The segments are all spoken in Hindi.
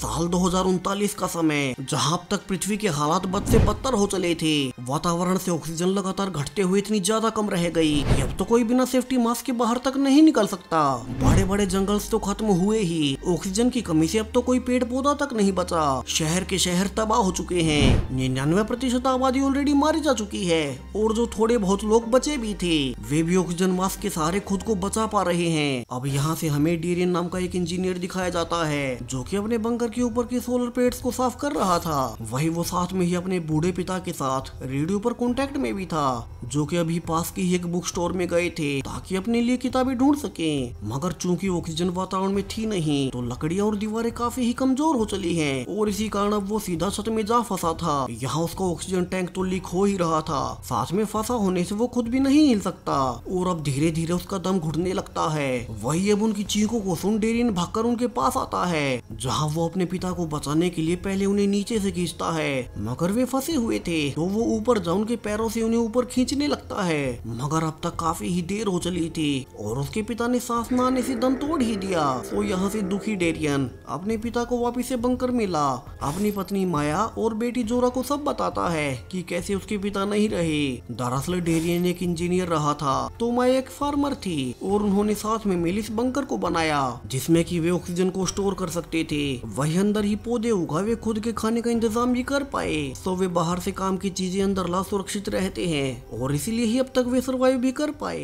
साल दो का समय जहाँ अब तक पृथ्वी के हालात बद से बदतर हो चले थे वातावरण से ऑक्सीजन लगातार घटते हुए इतनी ज्यादा कम रह गई अब तो कोई बिना सेफ्टी मास्क के बाहर तक नहीं निकल सकता बड़े बड़े जंगल्स तो खत्म हुए ही ऑक्सीजन की कमी से अब तो कोई पेड़ पौधा तक नहीं बचा शहर के शहर तबाह हो चुके हैं निन्यानवे प्रतिशत आबादी ऑलरेडी मारी जा चुकी है और जो थोड़े बहुत लोग बचे भी थे वे भी ऑक्सीजन मास्क के सहारे खुद को बचा पा रहे हैं अब यहाँ से हमें डेरियन नाम का एक इंजीनियर दिखाया जाता है जो की अपने बंकर के ऊपर के सोलर प्लेट्स को साफ कर रहा था वही वो साथ में ही अपने बूढ़े पिता के साथ रेडियो पर कॉन्टेक्ट में भी था जो कि अभी पास की ही एक बुक स्टोर में गए थे ताकि अपने लिए किताबें ढूंढ सके मगर चूंकि ऑक्सीजन वातावरण में थी नहीं तो लकड़ियाँ और दीवारें काफी ही कमजोर हो चली है और इसी कारण अब वो सीधा छत में जा फंसा था यहाँ उसका ऑक्सीजन टैंक तो लीक हो ही रहा था साथ में फंसा होने से वो खुद भी नहीं हिल सकता और अब धीरे धीरे उसका दम घुटने लगता है वही अब उनकी चीखों को सुन डेरिन भागकर उनके पास आता है जहाँ वो अपने अपने पिता को बचाने के लिए पहले उन्हें नीचे से खींचता है मगर वे फंसे हुए थे तो वो ऊपर जा उनके पैरों से उन्हें ऊपर खींचने लगता है मगर अब तक काफी ही देर हो चली थी और उसके पिता ने सांस न आने से दम तोड़ ही दिया वो यहाँ से दुखी डेरियन अपने पिता को वापिस से बंकर मिला अपनी पत्नी माया और बेटी जोरा को सब बताता है कि कैसे उसके पिता नहीं रहे दरअसल डेरियन एक इंजीनियर रहा था तो माया एक फार्मर थी और उन्होंने साथ में मिल इस बंकर को बनाया जिसमे की वे ऑक्सीजन को स्टोर कर सकते थे वही ही अंदर ही पौधे उगा वे खुद के खाने का इंतजाम भी कर पाए तो वे बाहर से काम की चीजें अंदर ला सुरक्षित रहते हैं और इसीलिए ही अब तक वे सर्वाइव भी कर पाए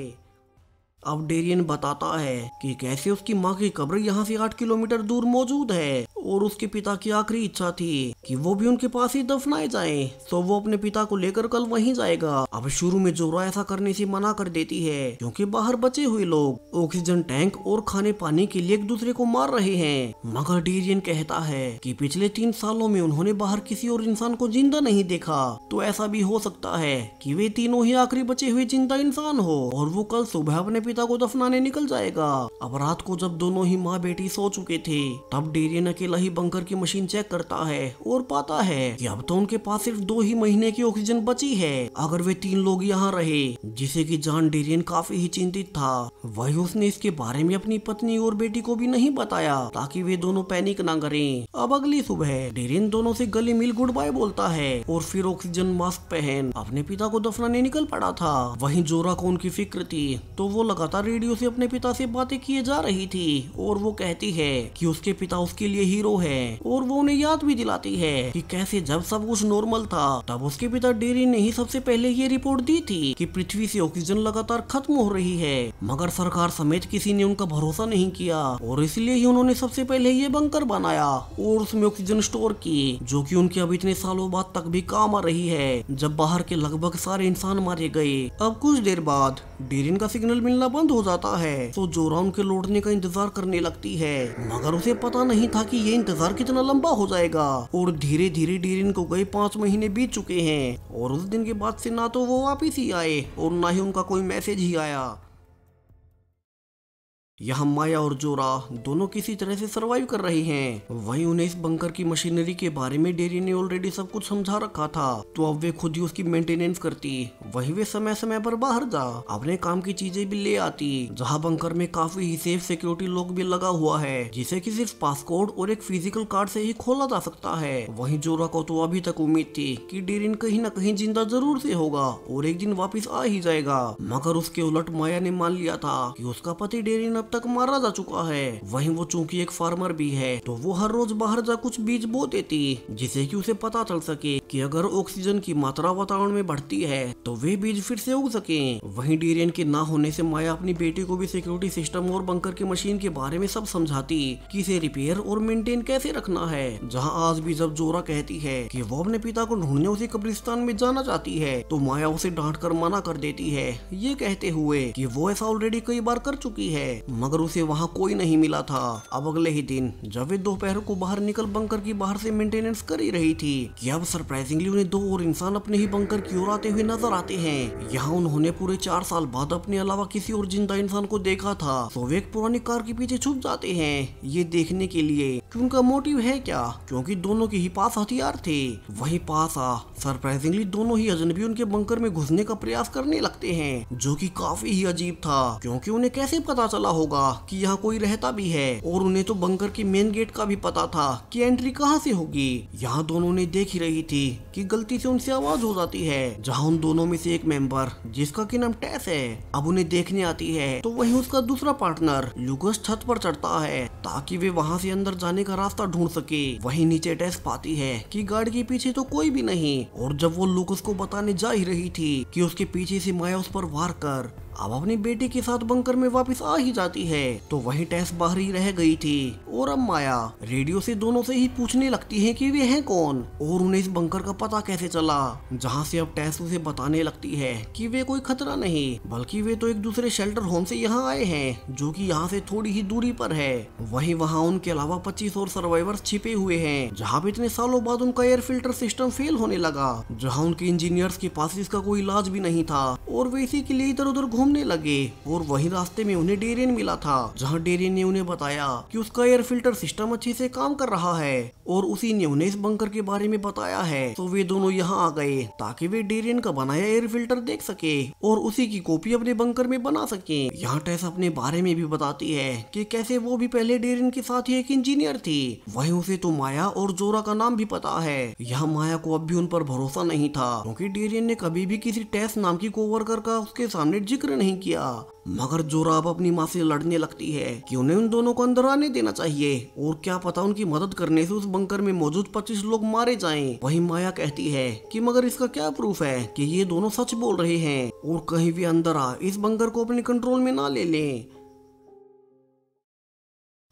अब डेरियन बताता है कि कैसे उसकी माँ की कब्र यहाँ से आठ किलोमीटर दूर मौजूद है और उसके पिता की आखिरी इच्छा थी कि वो भी उनके पास ही दफनाए जाए तो वो अपने पिता को लेकर कल वहीं जाएगा अब शुरू में जोरा ऐसा करने से मना कर देती है क्योंकि बाहर बचे हुए लोग ऑक्सीजन टैंक और खाने पानी के लिए एक दूसरे को मार रहे हैं मगर डेरियन कहता है की पिछले तीन सालों में उन्होंने बाहर किसी और इंसान को जिंदा नहीं देखा तो ऐसा भी हो सकता है की वे तीनों ही आखिरी बचे हुए जिंदा इंसान हो और वो कल सुबह अपने पिता पिता को दफनाने तो निकल जाएगा अब रात को जब दोनों ही माँ बेटी सो चुके थे तब डेरियन अकेला ही बंकर की मशीन चेक करता है और पाता है कि अब तो उनके पास सिर्फ दो ही महीने की ऑक्सीजन बची है अगर वे तीन लोग यहाँ रहे जिसे की जान डेरियन काफी ही चिंतित था वही उसने इसके बारे में अपनी पत्नी और बेटी को भी नहीं बताया ताकि वे दोनों पैनिक ना करें अब अगली सुबह डेरियन दोनों से गले मिल गुड बाय बोलता है और फिर ऑक्सीजन मास्क पहन अपने पिता को दफनाने निकल पड़ा था वहीं जोरा को उनकी फिक्र थी तो वो लगा लगातार रेडियो से अपने पिता से बातें किए जा रही थी और वो कहती है कि उसके पिता उसके लिए हीरो है और वो उन्हें याद भी दिलाती है कि कैसे जब सब कुछ नॉर्मल था तब उसके पिता डेरी ने ही सबसे पहले ये रिपोर्ट दी थी कि पृथ्वी से ऑक्सीजन लगातार खत्म हो रही है मगर सरकार समेत किसी ने उनका भरोसा नहीं किया और इसलिए ही उन्होंने सबसे पहले ये बंकर बनाया और उसमें ऑक्सीजन स्टोर की जो की उनके अब इतने सालों बाद तक भी काम आ रही है जब बाहर के लगभग सारे इंसान मारे गए अब कुछ देर बाद डेरिन का सिग्नल मिलना करना बंद हो जाता है तो जोरा उनके लौटने का इंतजार करने लगती है मगर उसे पता नहीं था कि ये इंतजार कितना लंबा हो जाएगा और धीरे धीरे डीरिन को गए पाँच महीने बीत चुके हैं और उस दिन के बाद से ना तो वो वापिस ही आए और ना ही उनका कोई मैसेज ही आया यहाँ माया और जोरा दोनों किसी तरह से सरवाइव कर रहे हैं वहीं उन्हें इस बंकर की मशीनरी के बारे में डेरी ने ऑलरेडी सब कुछ समझा रखा था तो अब वे खुद ही उसकी मेंटेनेंस करती वहीं वे समय समय पर बाहर जा अपने काम की चीजें भी ले आती जहाँ बंकर में काफी ही सेफ सिक्योरिटी लॉक भी लगा हुआ है जिसे की सिर्फ पासपोर्ट और एक फिजिकल कार्ड से ही खोला जा सकता है वही जोरा को तो अभी तक उम्मीद थी की डेरिन कहीं न कहीं जिंदा जरूर से होगा और एक दिन वापिस आ ही जाएगा मगर उसके उलट माया ने मान लिया था की उसका पति डेरिन हद तक मारा जा चुका है वहीं वो चूंकि एक फार्मर भी है तो वो हर रोज बाहर जा कुछ बीज बो देती जिसे कि उसे पता चल सके कि अगर ऑक्सीजन की मात्रा वातावरण में बढ़ती है तो वे बीज फिर से उग सके वहीं डीरियन के ना होने से माया अपनी बेटी को भी सिक्योरिटी सिस्टम और बंकर की मशीन के बारे में सब समझाती कि इसे रिपेयर और मेंटेन कैसे रखना है जहां आज भी जब जोरा कहती है कि वो अपने पिता को ढूंढने उसे कब्रिस्तान में जाना चाहती है तो माया उसे डांट कर मना कर देती है ये कहते हुए कि वो ऐसा ऑलरेडी कई बार कर चुकी है मगर उसे वहाँ कोई नहीं मिला था अब अगले ही दिन जावेद दोपहर को बाहर निकल बंकर की बाहर से मेंटेनेंस कर ही रही थी कि अब सरप्राइजिंगली उन्हें दो और इंसान अपने ही बंकर की ओर आते हुए नजर आते हैं यहाँ उन्होंने पूरे चार साल बाद अपने अलावा किसी और जिंदा इंसान को देखा था तो एक पुरानी कार के पीछे छुप जाते हैं ये देखने के लिए कि उनका मोटिव है क्या क्योंकि दोनों के ही पास हथियार थे वही पास आ सरप्राइजिंगली दोनों ही अजनबी उनके बंकर में घुसने का प्रयास करने लगते हैं जो की काफी ही अजीब था क्योंकि उन्हें कैसे पता चला हो होगा कि यहाँ कोई रहता भी है और उन्हें तो बंकर के मेन गेट का भी पता था कि एंट्री कहाँ से होगी यहाँ दोनों ने देख ही रही थी कि गलती से उनसे आवाज हो जाती है जहाँ उन दोनों में से एक मेंबर जिसका की नाम टैस है अब उन्हें देखने आती है तो वही उसका दूसरा पार्टनर लुगस छत पर चढ़ता है ताकि वे वहाँ से अंदर जाने का रास्ता ढूंढ सके वही नीचे टैस पाती है की गार्ड के पीछे तो कोई भी नहीं और जब वो लुकस को बताने जा ही रही थी कि उसके पीछे से माया उस पर वार कर अब अपनी बेटी के साथ बंकर में वापस आ ही जाती है तो वही टेस बाहर ही रह गई थी और अब माया रेडियो से दोनों से ही पूछने लगती है कि वे हैं कौन और उन्हें इस बंकर का पता कैसे चला जहाँ से अब टेस उसे बताने लगती है कि वे कोई खतरा नहीं बल्कि वे तो एक दूसरे शेल्टर होम से यहाँ आए हैं जो कि यहाँ से थोड़ी ही दूरी पर है वही वहाँ उनके अलावा पच्चीस और सर्वाइवर छिपे हुए है जहाँ पे इतने सालों बाद उनका एयर फिल्टर सिस्टम फेल होने लगा जहाँ उनके इंजीनियर्स के पास इसका कोई इलाज भी नहीं था और वे इसी के लिए इधर उधर घूम घूमने लगे और वही रास्ते में उन्हें डेरियन मिला था जहाँ डेरियन ने उन्हें बताया कि उसका एयर फिल्टर सिस्टम अच्छे से काम कर रहा है और उसी ने उन्हें इस बंकर के बारे में बताया है तो वे दोनों यहाँ आ गए ताकि वे डेरियन का बनाया एयर फिल्टर देख सके और उसी की कॉपी अपने बंकर में बना सके यहाँ टेस अपने बारे में भी बताती है कि कैसे वो भी पहले डेरियन के साथ ही एक इंजीनियर थी वही उसे तो माया और जोरा का नाम भी पता है यहाँ माया को अब भी उन पर भरोसा नहीं था क्यूँकी डेरियन ने कभी भी किसी टेस नाम की कोवर्कर का उसके सामने जिक्र नहीं किया मगर राब अपनी माँ से लड़ने लगती है कि उन्हें उन दोनों को अंदर आने देना चाहिए और क्या पता उनकी मदद करने से उस बंकर में मौजूद पच्चीस लोग मारे जाएं। वहीं माया कहती है कि मगर इसका क्या प्रूफ है कि ये दोनों सच बोल रहे हैं और कहीं भी अंदर आ इस बंकर को अपने कंट्रोल में ना ले लें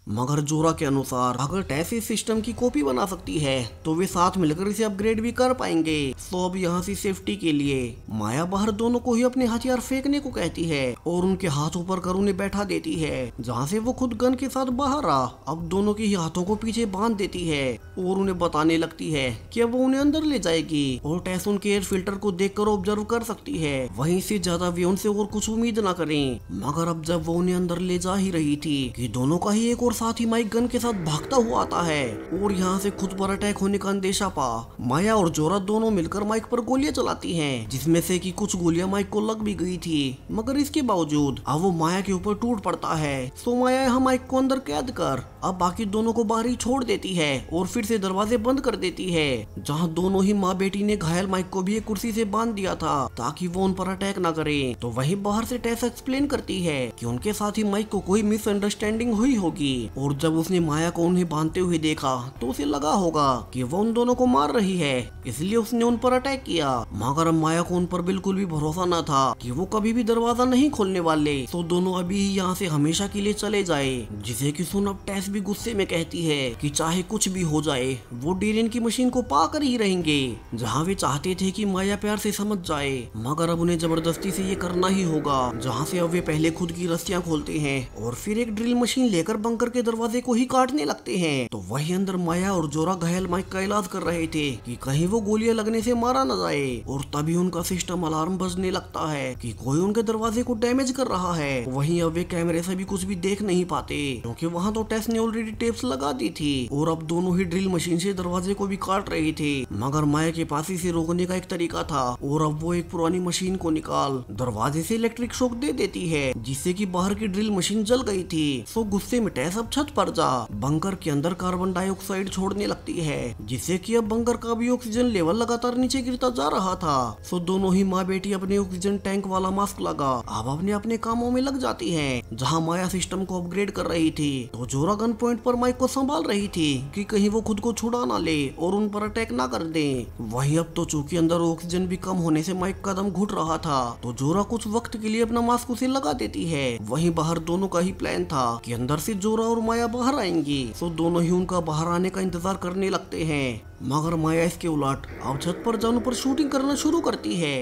मगर जोरा के अनुसार अगर टैसी सिस्टम की कॉपी बना सकती है तो वे साथ मिलकर इसे अपग्रेड भी कर पाएंगे तो अब यहाँ से सेफ्टी के लिए माया बाहर दोनों को ही अपने हथियार फेंकने को कहती है और उनके हाथों पर कर उन्हें बैठा देती है जहाँ से वो खुद गन के साथ बाहर आ अब दोनों के ही हाथों को पीछे बांध देती है और उन्हें बताने लगती है की अब वो उन्हें अंदर ले जाएगी और टैस उनके एयर फिल्टर को देख कर ऑब्जर्व कर सकती है वही से ज्यादा वे उनसे और कुछ उम्मीद ना करें मगर अब जब वो उन्हें अंदर ले जा ही रही थी की दोनों का ही एक और साथ ही माइक गन के साथ भागता हुआ आता है और यहाँ से खुद पर अटैक होने का अंदेशा पा माया और जोरा दोनों मिलकर माइक पर गोलियां चलाती हैं जिसमें से कि कुछ गोलियां माइक को लग भी गई थी मगर इसके बावजूद अब वो माया के ऊपर टूट पड़ता है सो माया यहाँ माइक को अंदर कैद कर अब बाकी दोनों को बाहर ही छोड़ देती है और फिर से दरवाजे बंद कर देती है जहाँ दोनों ही माँ बेटी ने घायल माइक को भी एक कुर्सी से बांध दिया था ताकि वो उन पर अटैक ना करे तो वही बाहर से टैस एक्सप्लेन करती है कि उनके साथ ही माइक को कोई मिसअंडरस्टैंडिंग हुई होगी थी और जब उसने माया को उन्हें बांधते हुए देखा तो उसे लगा होगा कि वो उन दोनों को मार रही है इसलिए उसने उन पर अटैक किया मगर माया को उन पर बिल्कुल भी भरोसा न था कि वो कभी भी दरवाजा नहीं खोलने वाले तो दोनों अभी यहाँ से हमेशा के लिए चले जाए जिसे की सुन अब टैस भी गुस्से में कहती है की चाहे कुछ भी हो जाए वो डेरियन की मशीन को पा कर ही रहेंगे जहाँ वे चाहते थे की माया प्यार से समझ जाए मगर अब उन्हें जबरदस्ती से ये करना ही होगा जहाँ से अब वे पहले खुद की रस्सियाँ खोलते हैं और फिर एक ड्रिल मशीन लेकर बंकर के दरवाजे को ही काटने लगते हैं तो वही अंदर माया और जोरा घायल माइक का इलाज कर रहे थे कि कहीं वो गोलियां लगने से मारा न जाए और तभी उनका सिस्टम अलार्म बजने लगता है कि कोई उनके दरवाजे को डैमेज कर रहा है वहीं अब वे कैमरे से भी कुछ भी देख नहीं पाते क्योंकि वहाँ तो टेस्ट ने ऑलरेडी टेप्स लगा दी थी और अब दोनों ही ड्रिल मशीन से दरवाजे को भी काट रहे थे मगर माया के पास इसे रोकने का एक तरीका था और अब वो एक पुरानी मशीन को निकाल दरवाजे से इलेक्ट्रिक शॉक दे देती है जिससे की बाहर की ड्रिल मशीन जल गई थी सो तो गुस्से में टैस आप छत पर जा बंकर के अंदर कार्बन डाइऑक्साइड छोड़ने लगती है जिससे कि अब बंकर का भी ऑक्सीजन लेवल लगातार नीचे गिरता जा रहा था सो दोनों ही माँ बेटी अपने ऑक्सीजन टैंक वाला मास्क लगा अब अपने अपने कामों में लग जाती है जहाँ माया सिस्टम को अपग्रेड कर रही थी तो जोरा गन पॉइंट पर माइक को संभाल रही थी कि कहीं वो खुद को छुड़ा ना ले और उन पर अटैक ना कर दे वही अब तो चूंकि अंदर ऑक्सीजन भी कम होने से माइक का दम घुट रहा था तो जोरा कुछ वक्त के लिए अपना मास्क उसे लगा देती है वहीं बाहर दोनों का ही प्लान था कि अंदर से जोरा और माया बाहर आएंगी तो दोनों ही उनका बाहर आने का इंतजार करने लगते हैं मगर माया इसके उलट अब छत पर जाने पर शूटिंग करना शुरू करती है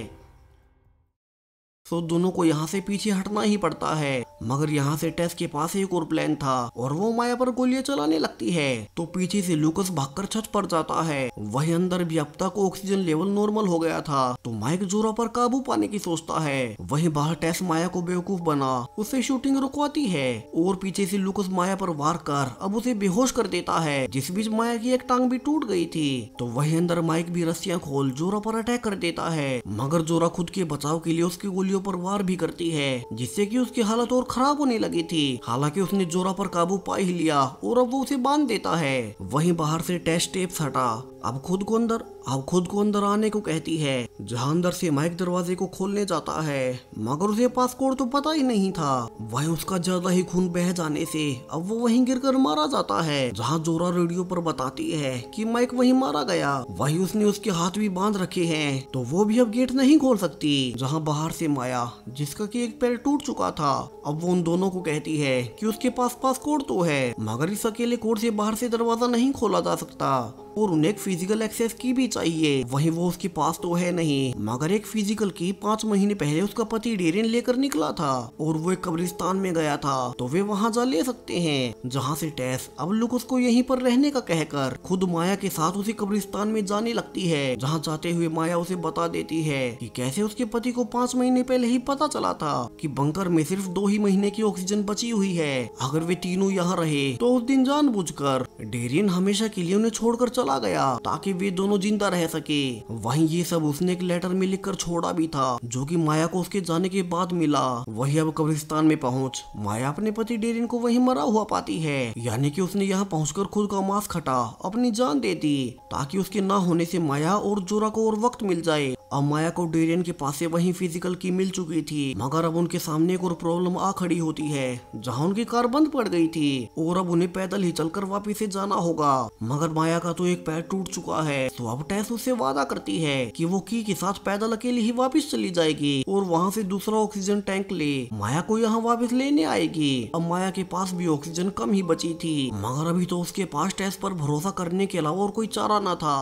तो दोनों को यहाँ से पीछे हटना ही पड़ता है मगर यहाँ से टेस के पास एक और प्लान था और वो माया पर गोलियां चलाने लगती है तो पीछे से लूकस भागकर छत पर जाता है वही अंदर भी अब तक ऑक्सीजन लेवल नॉर्मल हो गया था तो माइक जोरा पर काबू पाने की सोचता है वही बाहर टेस माया को बेवकूफ बना उसे शूटिंग रुकवाती है और पीछे से लूकस माया पर वार कर अब उसे बेहोश कर देता है जिस बीच माया की एक टांग भी टूट गई थी तो वही अंदर माइक भी रस्सियां खोल जोरा पर अटैक कर देता है मगर जोरा खुद के बचाव के लिए उसकी गोलियों ऊपर वार भी करती है जिससे कि उसकी हालत और खराब होने लगी थी हालांकि उसने जोरा पर काबू पा ही लिया और अब वो उसे बांध देता है वहीं बाहर से टेस्ट टेप्स हटा अब खुद को अंदर अब खुद को अंदर आने को कहती है जहां अंदर से माइक दरवाजे को खोलने जाता है मगर उसे पासकोड तो पता ही नहीं था वही उसका ज्यादा ही खून बह जाने से अब वो वहीं गिरकर मारा जाता है जहां जोरा रेडियो पर बताती है कि माइक वहीं मारा गया वहीं उसने उसके हाथ भी बांध रखे हैं तो वो भी अब गेट नहीं खोल सकती जहाँ बाहर से माया जिसका की एक पैर टूट चुका था अब वो उन दोनों को कहती है की उसके पास पासकोड तो है मगर इस अकेले कोड से बाहर से दरवाजा नहीं खोला जा सकता और उन्हें एक फिजिकल एक्सेस की भी चाहिए वही वो उसके पास तो है नहीं मगर एक फिजिकल की पाँच महीने पहले उसका पति डेरियन लेकर निकला था और वो एक कब्रिस्तान में गया था तो वे वहाँ जा ले सकते हैं जहाँ से टेस अब लुक उसको यहीं पर रहने का कहकर खुद माया के साथ उसी कब्रिस्तान में जाने लगती है जहाँ जाते हुए माया उसे बता देती है कि कैसे उसके पति को पाँच महीने पहले ही पता चला था कि बंकर में सिर्फ दो ही महीने की ऑक्सीजन बची हुई है अगर वे तीनों यहाँ रहे तो उस दिन जानबूझकर डेरियन हमेशा के लिए उन्हें छोड़कर चला गया ताकि वे दोनों जिंदा रह सके वहीं ये सब उसने एक लेटर में लिखकर छोड़ा भी था जो कि माया को उसके जाने के बाद मिला वही अब कब्रिस्तान में पहुंच माया अपने पति डेरिन को वही मरा हुआ पाती है यानी कि उसने यहाँ पहुँच खुद का मास्क खटा अपनी जान दे दी ताकि उसके ना होने से माया और जोरा को और वक्त मिल जाए अब माया को डेरियन के पास से वही फिजिकल की मिल चुकी थी मगर अब उनके सामने एक और प्रॉब्लम आ खड़ी होती है जहाँ उनकी कार बंद पड़ गई थी और अब उन्हें पैदल ही चलकर वापिस से जाना होगा मगर माया का तो एक पैर टूट चुका है तो अब टैस उससे वादा करती है कि वो की के साथ पैदल अकेले ही वापिस चली जाएगी और वहाँ से दूसरा ऑक्सीजन टैंक ले माया को यहाँ वापिस लेने आएगी अब माया के पास भी ऑक्सीजन कम ही बची थी मगर अभी तो उसके पास टैस पर भरोसा करने के अलावा और कोई चारा ना था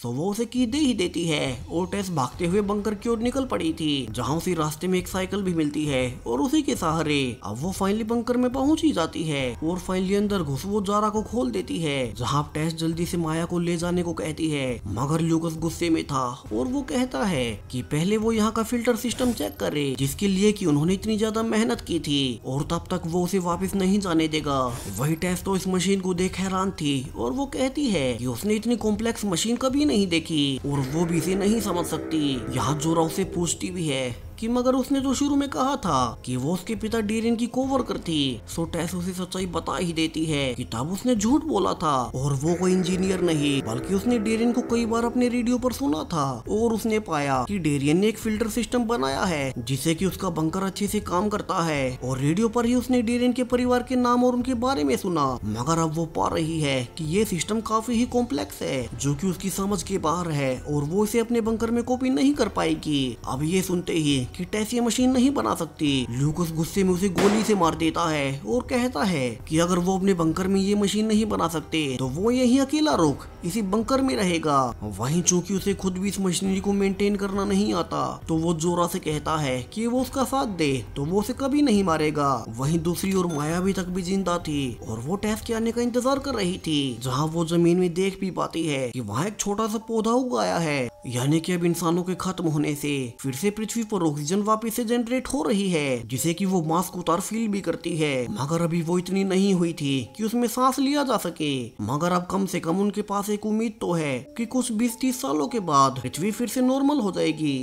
सो तो वो उसे की दे ही देती है और टेस भागते हुए बंकर की ओर निकल पड़ी थी जहाँ उसी रास्ते में एक साइकिल भी मिलती है और उसी के सहारे अब वो फाइनली बंकर में पहुंच ही जाती है और फाइनली अंदर घुस वो जारा को खोल देती है जहाँ टेस जल्दी से माया को ले जाने को कहती है मगर लूकस गुस्से में था और वो कहता है कि पहले वो यहाँ का फिल्टर सिस्टम चेक करे जिसके लिए कि उन्होंने इतनी ज्यादा मेहनत की थी और तब तक वो उसे वापस नहीं जाने देगा वही टेस्ट तो इस मशीन को देख हैरान थी और वो कहती है कि उसने इतनी कॉम्प्लेक्स मशीन कभी नहीं देखी और वो भी इसे नहीं समझ सकती यहाँ जोरा उसे पूछती भी है कि मगर उसने तो शुरू में कहा था कि वो उसके पिता डीरिन की कोवर्कर थी सो टेस उसे सच्चाई बता ही देती है कि तब उसने झूठ बोला था और वो कोई इंजीनियर नहीं बल्कि उसने डेरियन को कई बार अपने रेडियो पर सुना था और उसने पाया कि डेरियन ने एक फिल्टर सिस्टम बनाया है जिससे कि उसका बंकर अच्छे से काम करता है और रेडियो पर ही उसने डेरियन के परिवार के नाम और उनके बारे में सुना मगर अब वो पा रही है की ये सिस्टम काफी ही कॉम्प्लेक्स है जो कि उसकी समझ के बाहर है और वो इसे अपने बंकर में कॉपी नहीं कर पाएगी अब ये सुनते ही किट ऐसी मशीन नहीं बना सकती लूकस गुस्से में उसे गोली से मार देता है और कहता है कि अगर वो अपने बंकर में ये मशीन नहीं बना सकते तो वो यही अकेला रुख इसी बंकर में रहेगा वहीं चूंकि उसे खुद भी इस मशीनरी को मेंटेन करना नहीं आता तो वो जोरा से कहता है कि वो उसका साथ दे तो वो उसे कभी नहीं मारेगा वहीं दूसरी ओर माया भी तक भी जिंदा थी और वो टेस्ट के आने का इंतजार कर रही थी जहाँ वो जमीन में देख भी पाती है की वहाँ एक छोटा सा पौधा उगाया है यानी की अब इंसानों के खत्म होने से फिर से पृथ्वी पर रोक ऑक्सीजन वापिस से जनरेट हो रही है जिसे की वो मास्क उतार फील भी करती है मगर अभी वो इतनी नहीं हुई थी की उसमें सांस लिया जा सके मगर अब कम से कम उनके पास एक उम्मीद तो है की कुछ बीस तीस सालों के बाद पृथ्वी फिर से नॉर्मल हो जाएगी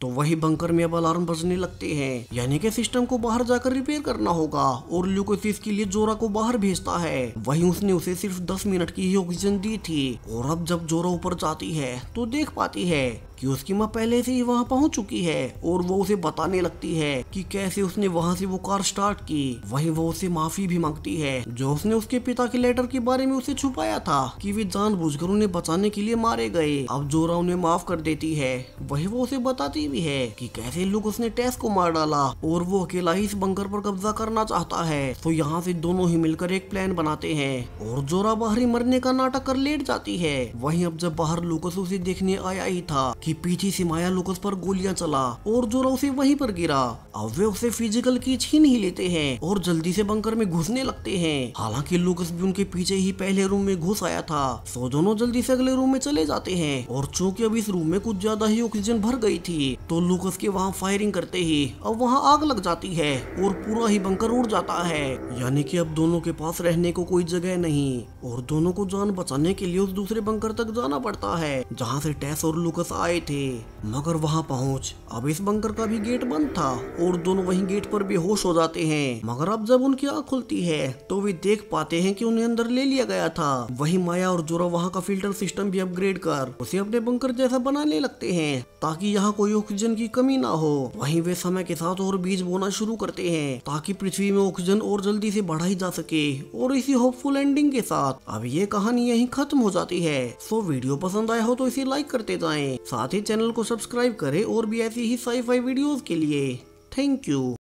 तो वही बंकर में अब अलार्म बजने लगते हैं यानी कि सिस्टम को बाहर जाकर रिपेयर करना होगा और ल्यूकोसिस के लिए जोरा को बाहर भेजता है वही उसने उसे सिर्फ 10 मिनट की ही ऑक्सीजन दी थी और अब जब जोरा ऊपर जाती है तो देख पाती है कि उसकी माँ पहले से ही वहाँ पहुँच चुकी है और वो उसे बताने लगती है कि कैसे उसने वहाँ से वो कार स्टार्ट की वहीं वो उसे माफी भी मांगती है जो उसने उसके पिता के लेटर के बारे में उसे छुपाया था कि वे कर उन्हें बचाने के लिए मारे गए अब जोरा उन्हें माफ कर देती है वही वो उसे बताती भी है कि कैसे लोग उसने टेस को मार डाला और वो अकेला ही इस बंकर पर कब्जा करना चाहता है तो यहाँ से दोनों ही मिलकर एक प्लान बनाते हैं और जोरा बाहरी मरने का नाटक कर लेट जाती है वहीं अब जब बाहर लुकस उसे देखने आया ही था कि पीछे से माया लुकस पर गोलियां चला और जोरा उसे वहीं पर गिरा अब वे उसे फिजिकल की छीन ही लेते हैं और जल्दी से बंकर में घुसने लगते हैं हालांकि लोकस भी उनके पीछे ही पहले रूम में घुस आया था सो दोनों जल्दी से अगले रूम में चले जाते हैं और चूंकि अब इस रूम में कुछ ज्यादा ही ऑक्सीजन भर गई थी तो लोकस के वहाँ फायरिंग करते ही अब वहाँ आग लग जाती है और पूरा ही बंकर उड़ जाता है यानी की अब दोनों के पास रहने को कोई जगह नहीं और दोनों को जान बचाने के लिए उस दूसरे बंकर तक जाना पड़ता है जहाँ से टेस और लुकस आए आए थे मगर वहाँ पहुँच अब इस बंकर का भी गेट बंद था और दोनों वहीं गेट पर बेहोश हो जाते हैं मगर अब जब उनकी आँख खुलती है तो वे देख पाते हैं कि उन्हें अंदर ले लिया गया था वहीं माया और जोरा वहाँ का फिल्टर सिस्टम भी अपग्रेड कर उसे अपने बंकर जैसा बनाने लगते हैं ताकि यहाँ कोई ऑक्सीजन की कमी ना हो वहीं वे समय के साथ और बीज बोना शुरू करते हैं ताकि पृथ्वी में ऑक्सीजन और जल्दी से बढ़ाई जा सके और इसी होपफुल एंडिंग के साथ अब ये कहानी यही खत्म हो जाती है सो वीडियो पसंद आया हो तो इसे लाइक करते जाए साथ साथ ही चैनल को सब्सक्राइब करें और भी ऐसी ही साइफाई वीडियोस के लिए थैंक यू